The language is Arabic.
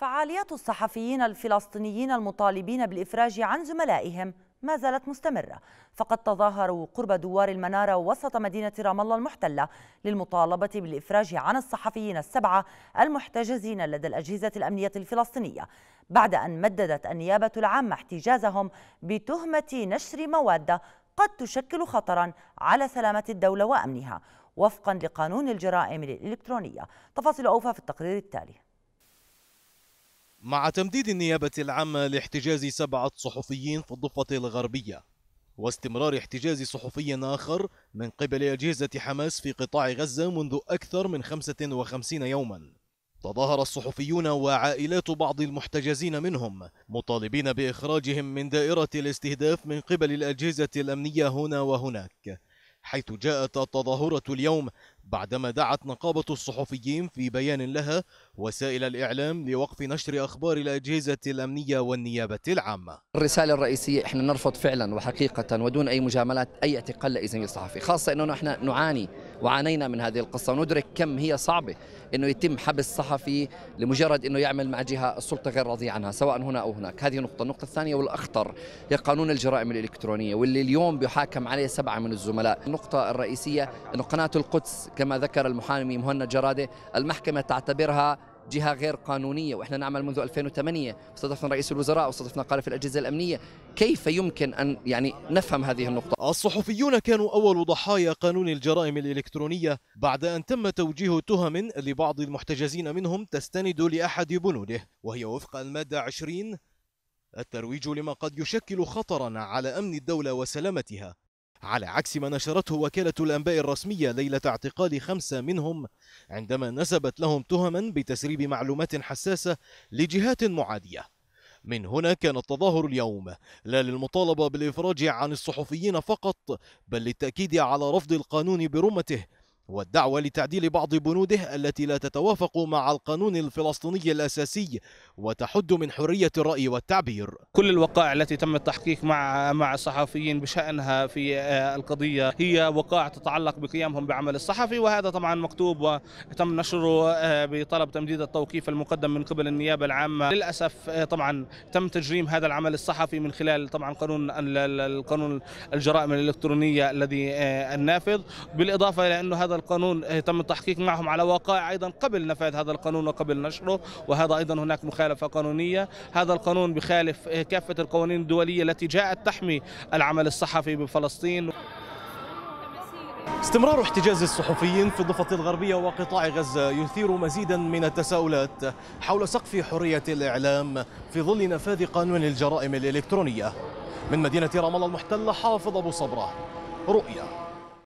فعاليات الصحفيين الفلسطينيين المطالبين بالإفراج عن زملائهم ما زالت مستمرة فقد تظاهروا قرب دوار المنارة وسط مدينة رام الله المحتلة للمطالبة بالإفراج عن الصحفيين السبعة المحتجزين لدى الأجهزة الأمنية الفلسطينية بعد أن مددت النيابة العامة احتجازهم بتهمة نشر مواد قد تشكل خطرا على سلامة الدولة وأمنها وفقا لقانون الجرائم الإلكترونية تفاصيل أوفى في التقرير التالي مع تمديد النيابة العامة لاحتجاز سبعة صحفيين في الضفة الغربية واستمرار احتجاز صحفي آخر من قبل أجهزة حماس في قطاع غزة منذ أكثر من 55 يوما تظاهر الصحفيون وعائلات بعض المحتجزين منهم مطالبين بإخراجهم من دائرة الاستهداف من قبل الأجهزة الأمنية هنا وهناك حيث جاءت التظاهرة اليوم بعدما دعت نقابة الصحفيين في بيان لها وسائل الإعلام لوقف نشر أخبار الأجهزة الأمنية والنيابة العامة الرسالة الرئيسية إحنا نرفض فعلا وحقيقة ودون أي مجاملات أي اعتقال لإزمي الصحفي خاصة أننا إحنا نعاني وعانينا من هذه القصة وندرك كم هي صعبة أنه يتم حبس صحفي لمجرد أنه يعمل مع جهة السلطة غير راضية عنها سواء هنا أو هناك هذه نقطة النقطة الثانية والأخطر هي قانون الجرائم الإلكترونية واللي اليوم بيحاكم عليه سبعة من الزملاء النقطة الرئيسية أنه قناة القدس كما ذكر المحامي مهند جرادة المحكمة تعتبرها جهه غير قانونيه واحنا نعمل منذ 2008 استضفنا رئيس الوزراء واستضفنا قال في الاجهزه الامنيه كيف يمكن ان يعني نفهم هذه النقطه الصحفيون كانوا اول ضحايا قانون الجرائم الالكترونيه بعد ان تم توجيه تهم لبعض المحتجزين منهم تستند لاحد بنوده وهي وفق الماده 20 الترويج لما قد يشكل خطرا على امن الدوله وسلامتها على عكس ما نشرته وكالة الأنباء الرسمية ليلة اعتقال خمسة منهم عندما نسبت لهم تهما بتسريب معلومات حساسة لجهات معادية من هنا كان التظاهر اليوم لا للمطالبة بالإفراج عن الصحفيين فقط بل للتأكيد على رفض القانون برمته والدعوة لتعديل بعض بنوده التي لا تتوافق مع القانون الفلسطيني الأساسي وتحد من حرية الرأي والتعبير كل الوقائع التي تم التحقيق مع مع الصحفيين بشأنها في القضية هي وقائع تتعلق بقيامهم بعمل الصحفي وهذا طبعا مكتوب وتم نشره آه، بطلب تمديد التوقيف المقدم من قبل النيابة العامة للأسف آه، طبعا تم تجريم هذا العمل الصحفي من خلال طبعا قانون القانون الجرائم الإلكترونية الذي آه، النافذ بالإضافة إلى أنه هذا القانون آه، تم التحقيق معهم على وقائع أيضا قبل نفاذ هذا القانون وقبل نشره وهذا أيضا هناك مخالفة قانونية هذا القانون بخالف آه، كافة القوانين الدولية التي جاءت تحمي العمل الصحفي بفلسطين استمرار احتجاز الصحفيين في الضفة الغربية وقطاع غزة يثير مزيدا من التساؤلات حول سقف حرية الإعلام في ظل نفاذ قانون الجرائم الإلكترونية من مدينة رام الله المحتلة حافظ أبو صبرة رؤيا